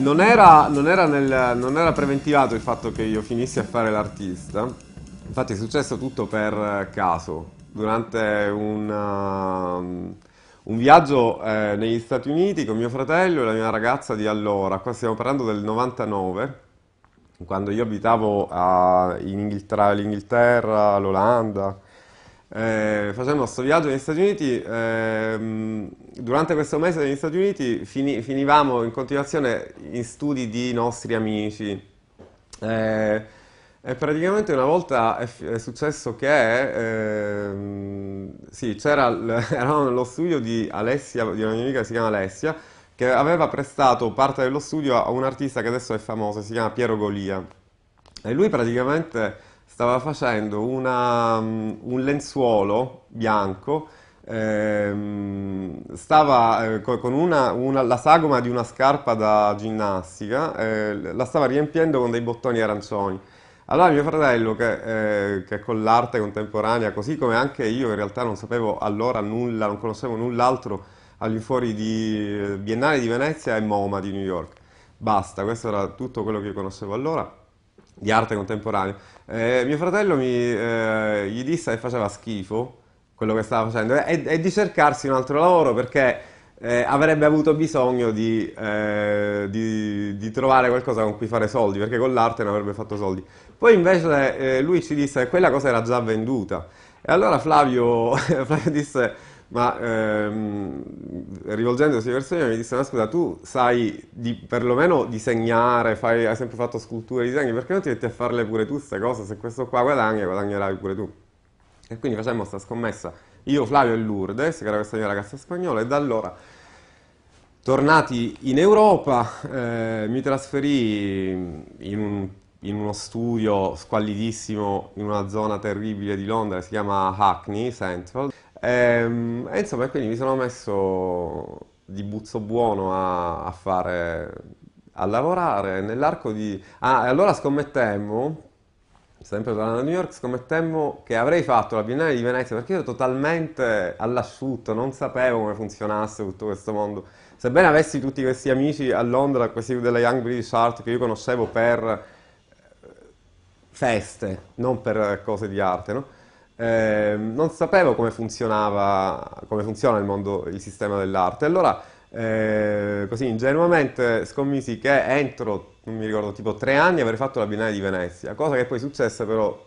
non era, non, era nel, non era preventivato il fatto che io finissi a fare l'artista, infatti è successo tutto per caso, durante una, um, un viaggio eh, negli Stati Uniti con mio fratello e la mia ragazza di allora, qua stiamo parlando del 99, quando io abitavo a, in Inghilterra, l'Olanda eh, facendo il nostro viaggio negli Stati Uniti, ehm, durante questo mese negli Stati Uniti fini, finivamo in continuazione in studi di nostri amici. Eh, e praticamente una volta è, è successo che ehm, sì, eravamo nello studio di Alessia, di una mia amica che si chiama Alessia, che aveva prestato parte dello studio a un artista che adesso è famoso, si chiama Piero Golia. E lui praticamente stava facendo una, mm, un lenzuolo bianco, ehm, stava eh, con una, una, la sagoma di una scarpa da ginnastica, eh, la stava riempiendo con dei bottoni arancioni. Allora mio fratello, che, eh, che con l'arte contemporanea, così come anche io in realtà non sapevo allora nulla, non conoscevo null'altro, all'infuori di eh, Biennale di Venezia e MoMA di New York. Basta, questo era tutto quello che io conoscevo allora di arte contemporanea. Eh, mio fratello mi, eh, gli disse che faceva schifo quello che stava facendo eh, e, e di cercarsi un altro lavoro perché eh, avrebbe avuto bisogno di, eh, di, di, trovare qualcosa con cui fare soldi, perché con l'arte non avrebbe fatto soldi. Poi invece eh, lui ci disse che quella cosa era già venduta. E allora Flavio, Flavio disse ma ehm, rivolgendosi verso di me mi disse, ma scusa, tu sai di, perlomeno disegnare, fai, hai sempre fatto sculture, e disegni, perché non ti metti a farle pure tu queste cose? Se questo qua guadagna, guadagnerai pure tu. E quindi facemmo questa scommessa, io, Flavio e Lourdes, che era questa mia ragazza spagnola, e da allora... Tornati in Europa, eh, mi trasferì in, un, in, uno studio squallidissimo in una zona terribile di Londra, si chiama Hackney Central, Ehm, e, insomma, quindi mi sono messo di buzzo buono a, a fare, a lavorare nell'arco di... Ah, e allora scommettemmo, sempre tornando a New York, scommettemmo che avrei fatto la Biennale di Venezia perché io ero totalmente all'asciutto, non sapevo come funzionasse tutto questo mondo. Sebbene avessi tutti questi amici a Londra, questi della Young British Art che io conoscevo per feste, non per cose di arte, no? eh, non sapevo come funzionava, come funziona il mondo, il sistema dell'arte. Allora, eh, così ingenuamente scommisi che entro, non mi ricordo, tipo tre anni avrei fatto la Biennale di Venezia, cosa che poi successe però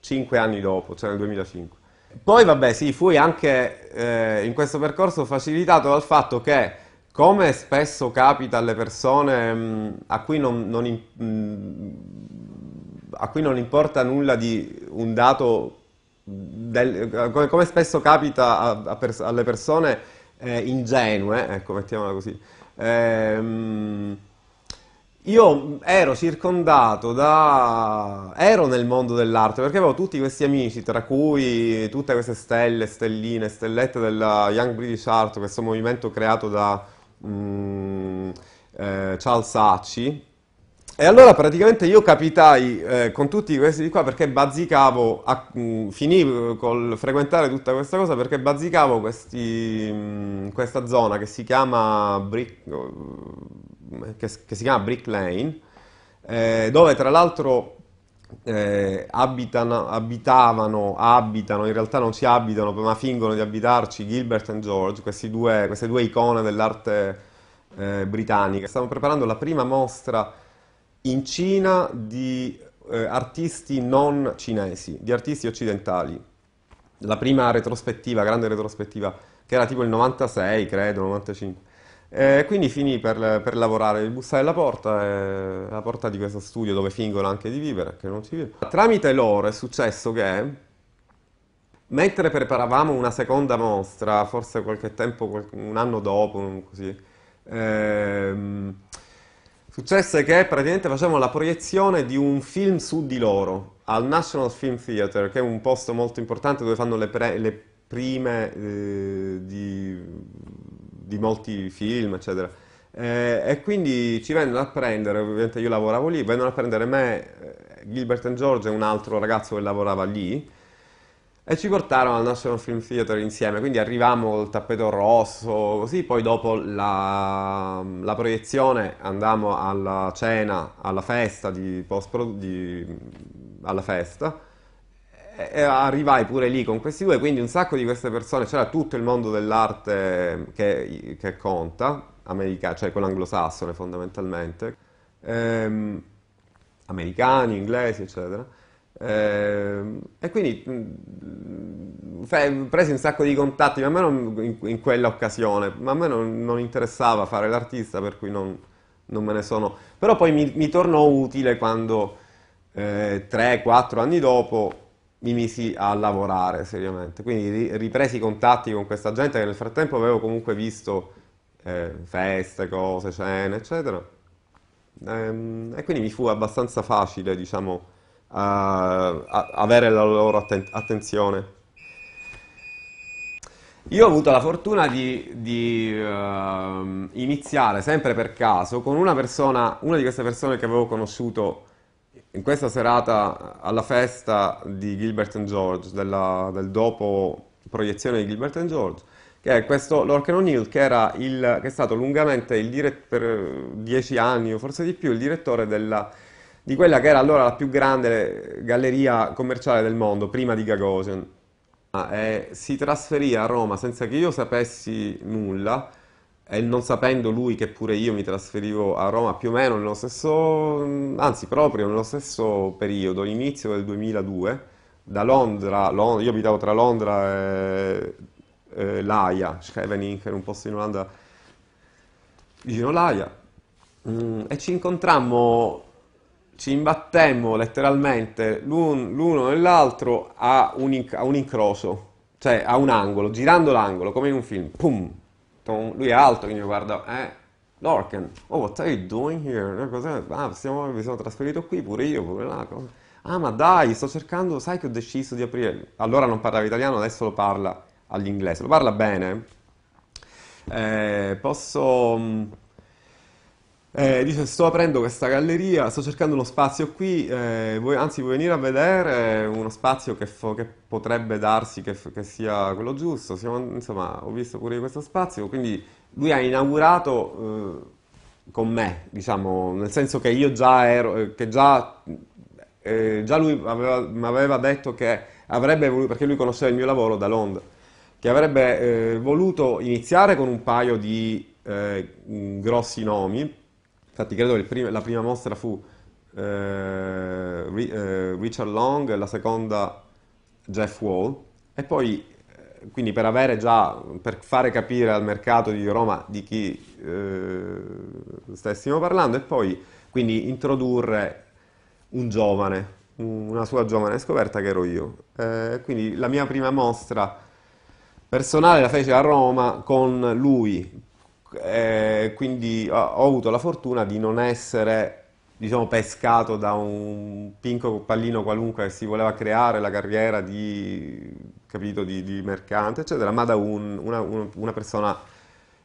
cinque anni dopo, cioè nel 2005. Poi vabbè, sì, fui anche eh, in questo percorso facilitato dal fatto che come spesso capita alle persone mh, mm, a, cui non, non, mh, mm, a cui non importa nulla di un dato del, come, come, spesso capita a, a pers alle persone eh, ingenue, ecco, mettiamola così, ehm, io ero circondato da... ero nel mondo dell'arte perché avevo tutti questi amici, tra cui tutte queste stelle, stelline, stellette della Young British Art, questo movimento creato da mh, mm, eh, Charles Sacci, e allora praticamente io capitai eh, con tutti questi di qua perché bazzicavo, a, mh, mm, finì eh, col frequentare tutta questa cosa perché bazzicavo questi, mh, mm, questa zona che si chiama Brick, eh, che, che si chiama Brick Lane, eh, dove tra l'altro eh, abitano, abitavano, abitano, in realtà non ci abitano ma fingono di abitarci Gilbert e George, due, queste due icone dell'arte eh, britannica. Stavano preparando la prima mostra in Cina di eh, artisti non cinesi, di artisti occidentali. La prima retrospettiva, grande retrospettiva, che era tipo il 96, credo, 95. E eh, quindi finì per, per lavorare, bussare alla porta, eh, la porta di questo studio dove fingono anche di vivere, che non ci vive. Tramite loro è successo che, mentre preparavamo una seconda mostra, forse qualche tempo, un anno dopo, così, ehm, Successe che praticamente facevano la proiezione di un film su di loro al National Film Theatre, che è un posto molto importante dove fanno le, pre- le prime eh, di, di, molti film, eccetera. Eh, e quindi ci vennero a prendere, ovviamente io lavoravo lì, vennero a prendere me, eh, Gilbert and George e un altro ragazzo che lavorava lì, e ci portarono al National Film Theatre insieme, quindi arrivammo col tappeto rosso, così poi dopo la, la proiezione andammo alla cena, alla festa di post di, alla festa e arrivai pure lì con questi due, quindi un sacco di queste persone, c'era tutto il mondo dell'arte che, che, conta, america, cioè quello anglosassone fondamentalmente, ehm, americani, inglesi, eccetera. Eh, e quindi mm, fai, presi un sacco di contatti, ma a me non, in, in quella occasione, ma a me non, non interessava fare l'artista, per cui non, non, me ne sono. Però poi mi, mi tornò utile quando eh, 3-4 anni dopo mi misi a lavorare seriamente. Quindi ripresi i contatti con questa gente che nel frattempo avevo comunque visto eh, feste, cose, cene, eccetera. E, ehm, e quindi mi fu abbastanza facile, diciamo a, a avere la loro atten- attenzione. Io ho avuto la fortuna di, di uh, iniziare sempre per caso con una persona, una di queste persone che avevo conosciuto in questa serata alla festa di Gilbert and George, della, del dopo proiezione di Gilbert and George, che è questo Lorcan O'Neill che, che è stato lungamente il direttore, per dieci anni o forse di più il direttore della di quella che era allora la più grande galleria commerciale del mondo, prima di Gagosian. E eh, si trasferì a Roma senza che io sapessi nulla e non sapendo lui che pure io mi trasferivo a Roma più o meno nello stesso, anzi proprio nello stesso periodo, l'inizio del 2002, da Londra, Lond- io abitavo tra Londra e, e L'Aia, Scheveningen, era un posto in Olanda vicino L'Aia, mm, e ci incontrammo ci imbattemmo letteralmente l'uno nell'altro a a un incrocio, cioè a un angolo, girando l'angolo, come in un film. Pum! Lui è alto quindi mi guarda, eh, Lorcan, oh, what are you doing here? Ah, siamo, mi sono trasferito qui, pure io, pure là. Ah, ma dai, sto cercando, sai che ho deciso di aprire... Allora non parlava italiano, adesso lo parla all'inglese. Lo parla bene. Eh, posso mm, eh, dice, sto aprendo questa galleria, sto cercando uno spazio qui, eh, vuoi- anzi vuoi venire a vedere eh, uno spazio che, fo- che potrebbe darsi che, f- che sia quello giusto? Siamo- insomma, ho visto pure questo spazio, quindi lui ha inaugurato eh, con me, diciamo, nel senso che io già ero, eh, che già, eh, già lui mi aveva detto che avrebbe voluto, perché lui conosceva il mio lavoro da Londra, che avrebbe eh, voluto iniziare con un paio di eh, grossi nomi Infatti credo che prim- la prima mostra fu eh, Ri- eh, Richard Long, la seconda Jeff Wall e poi eh, quindi per avere già, per fare capire al mercato di Roma di chi eh, stessimo parlando e poi quindi introdurre un giovane, una sua giovane scoperta che ero io. Eh, quindi la mia prima mostra personale la fece a Roma con lui eh, quindi ho, ho, avuto la fortuna di non essere diciamo, pescato da un pinco pallino qualunque che si voleva creare la carriera di, capito, di, di mercante, eccetera, ma da un, una, una persona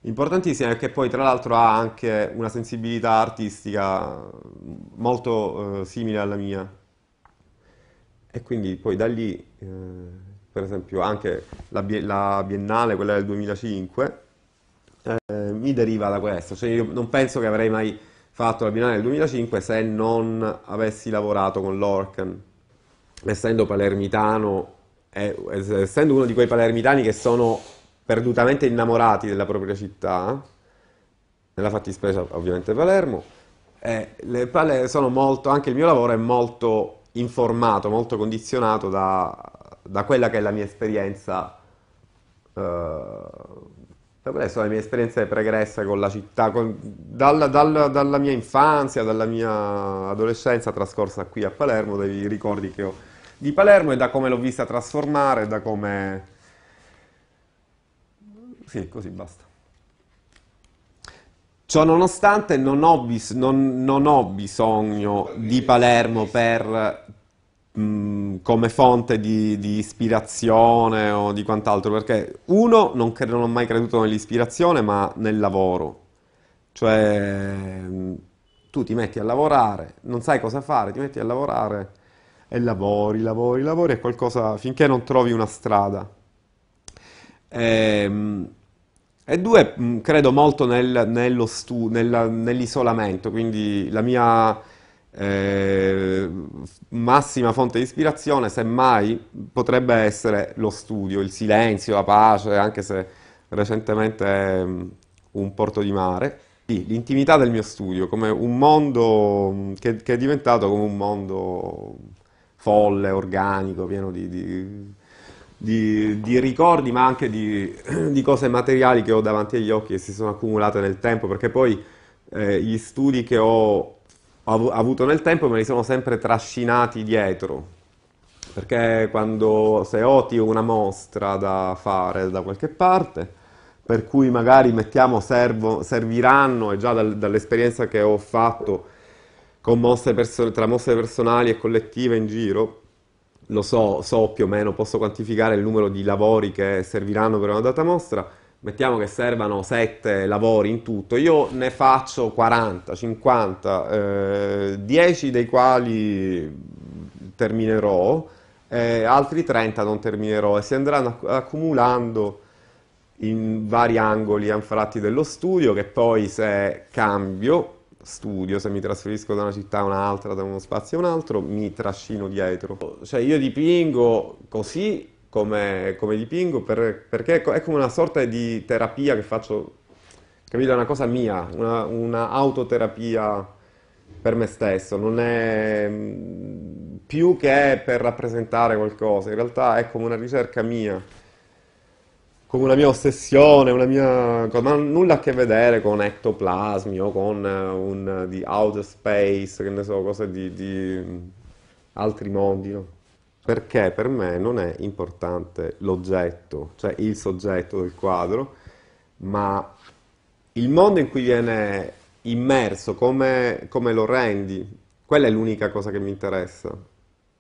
importantissima e che poi tra l'altro ha anche una sensibilità artistica molto eh, simile alla mia. E quindi poi da lì, eh, per esempio, anche la, la Biennale, quella del 2005, eh, mi deriva da questo, cioè io non penso che avrei mai fatto la Biennale nel 2005 se non avessi lavorato con Lorcan, essendo palermitano, eh, essendo uno di quei palermitani che sono perdutamente innamorati della propria città, nella fattispecie ovviamente Palermo, eh, pale- molto, anche il mio lavoro è molto informato, molto condizionato da, da quella che è la mia esperienza. Eh, queste le mie esperienze pregresse con la città, con, dalla, dalla, dalla, mia infanzia, dalla mia adolescenza trascorsa qui a Palermo, dai ricordi che ho di Palermo e da come l'ho vista trasformare, da come... Sì, così basta. Ciò nonostante non ho, bis, non, non ho bisogno di Palermo per Mm, come fonte di, di, ispirazione o di quant'altro, perché uno non, cre- non ho mai creduto nell'ispirazione, ma nel lavoro. Cioè, mm, tu ti metti a lavorare, non sai cosa fare, ti metti a lavorare e lavori, lavori, lavori, è qualcosa finché non trovi una strada. E, ehm, e due, mm, credo molto nel, stu, nel, nell'isolamento, quindi la mia eh, massima fonte di ispirazione, semmai potrebbe essere lo studio, il silenzio, la pace, anche se recentemente um, un porto di mare. Sì, l'intimità del mio studio, come un mondo mm, che, che, è diventato come un mondo mm, folle, organico, pieno di, di, di, di ricordi, ma anche di, cose materiali che ho davanti agli occhi e si sono accumulate nel tempo, perché poi eh, gli studi che ho av- avuto nel tempo me li sono sempre trascinati dietro. Perché quando se ho una mostra da fare da qualche parte, per cui magari mettiamo servo, serviranno, e già dal, dall'esperienza che ho fatto mosse perso- tra mostre personali e collettive in giro, lo so, so più o meno, posso quantificare il numero di lavori che serviranno per una data mostra, mettiamo che servano 7 lavori in tutto, io ne faccio 40, 50, eh, 10 dei quali terminerò, eh, altri 30 non terminerò e si andranno accumulando in vari angoli anfratti dello studio che poi se cambio studio, se mi trasferisco da una città a un'altra, da uno spazio a un altro, mi trascino dietro. Cioè io dipingo così come, come dipingo, per, perché ecco, è come una sorta di terapia che faccio, capito? È una cosa mia, una, una autoterapia per me stesso, non è mm, più che per rappresentare qualcosa, in realtà è come una ricerca mia, come una mia ossessione, una mia cosa, ma nulla a che vedere con ectoplasmi o con eh, un di outer space, che ne so, cose di, di altri mondi, no? perché per me non è importante l'oggetto, cioè il soggetto del quadro, ma il mondo in cui viene immerso, come, come lo rendi, quella è l'unica cosa che mi interessa.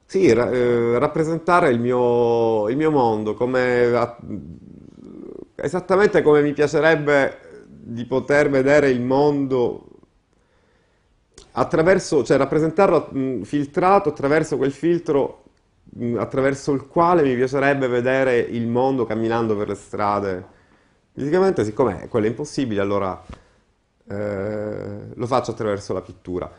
Sì, ra- eh, rappresentare il mio, il mio mondo come esattamente come mi piacerebbe di poter vedere il mondo attraverso, cioè rappresentarlo mm, filtrato attraverso quel filtro Mm, attraverso il quale mi piacerebbe vedere il mondo camminando per le strade. Praticamente, siccome quello è impossibile, allora eh, lo faccio attraverso la pittura.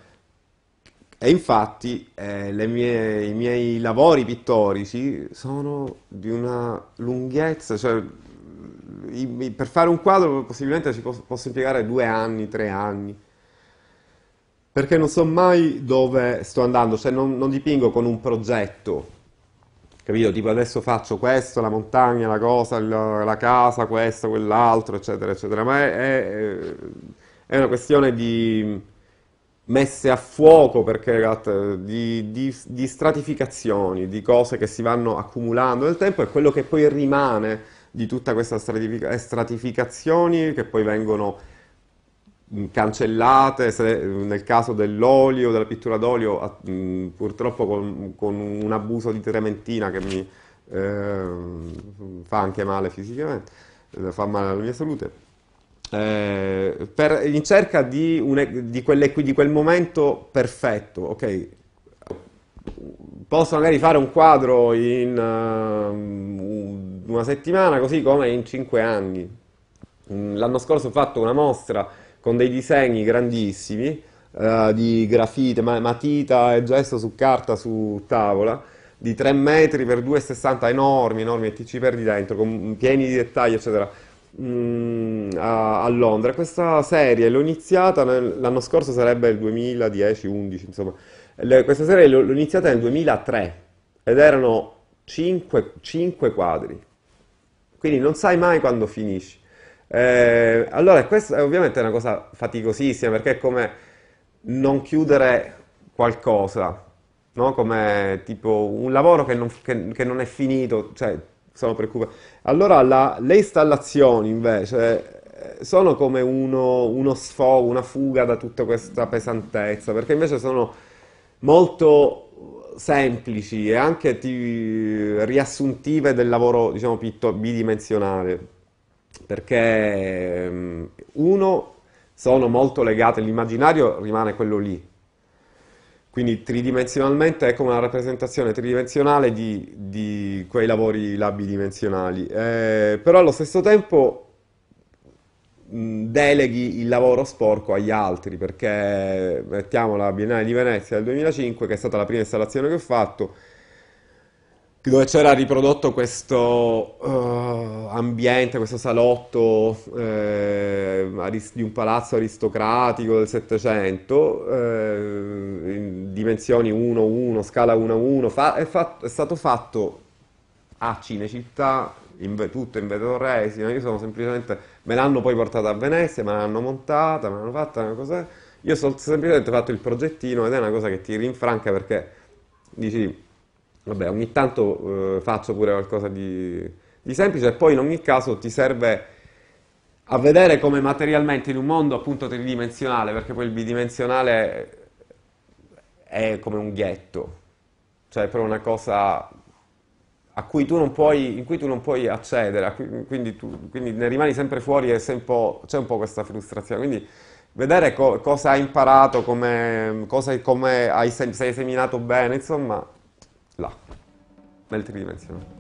E infatti eh, mie, i miei lavori pittorici sono di una lunghezza, cioè i, i, per fare un quadro possibilmente ci posso, posso impiegare due anni, tre anni perché non so mai dove sto andando, cioè non, non, dipingo con un progetto, capito? Tipo adesso faccio questo, la montagna, la cosa, la, casa, questo, quell'altro, eccetera, eccetera, ma è, è, è, una questione di messe a fuoco perché di, di, di stratificazioni, di cose che si vanno accumulando nel tempo e quello che poi rimane di tutta questa stratificazioni che poi vengono cancellate, se, nel caso dell'olio, della pittura d'olio, purtroppo con, con, un abuso di trementina che mi eh, fa anche male fisicamente, eh, fa male alla mia salute. Eh, per, in cerca di, un, di, quelle, di, quel momento perfetto, ok? Posso magari fare un quadro in uh, una settimana, così come in cinque anni. L'anno scorso ho fatto una mostra con dei disegni grandissimi eh, di grafite, matita e gesso su carta, su tavola, di 3 metri per 2,60 enormi, enormi e ti ci perdi dentro, con, pieni di dettagli, eccetera. Mm, a, a, Londra. Questa serie l'ho iniziata nel, l'anno scorso, sarebbe il 2010-11, insomma. Le, questa serie l'ho, l'ho, iniziata nel 2003 ed erano 5, 5 quadri. Quindi non sai mai quando finisci. Eh, allora, questa è ovviamente una cosa faticosissima perché è come non chiudere qualcosa, no? come tipo un lavoro che non, che, che non è finito, cioè sono preoccupato. Allora, la, le installazioni invece eh, sono come uno, uno sfogo, una fuga da tutta questa pesantezza, perché invece sono molto semplici e anche ti, riassuntive del lavoro, diciamo, pitto, bidimensionale perché ehm, uno sono molto legate, l'immaginario rimane quello lì, quindi tridimensionalmente è come una rappresentazione tridimensionale di, di quei lavori là bidimensionali, eh, però allo stesso tempo mh, deleghi il lavoro sporco agli altri, perché mettiamo la Biennale di Venezia del 2005, che è stata la prima installazione che ho fatto, dove c'era riprodotto questo uh, ambiente, questo salotto eh, di un palazzo aristocratico del Settecento, eh, dimensioni 1-1, scala 1-1, è, è, stato fatto a Cinecittà, in, tutto in vetro resina, io sono semplicemente, me l'hanno poi portata a Venezia, me l'hanno montata, me l'hanno fatta, una cosa, io sono semplicemente fatto il progettino ed è una cosa che ti rinfranca perché dici Vabbè, ogni tanto eh, faccio pure qualcosa di, di semplice e poi in ogni caso ti serve a vedere come materialmente in un mondo appunto tridimensionale, perché poi il bidimensionale è come un ghetto, cioè è proprio una cosa cui puoi, in cui tu non puoi accedere, quindi, tu, quindi, ne rimani sempre fuori e c'è un po' questa frustrazione. Quindi vedere co, cosa hai imparato, come, cosa, come hai, se hai seminato bene, insomma, là, nel tridimensionale.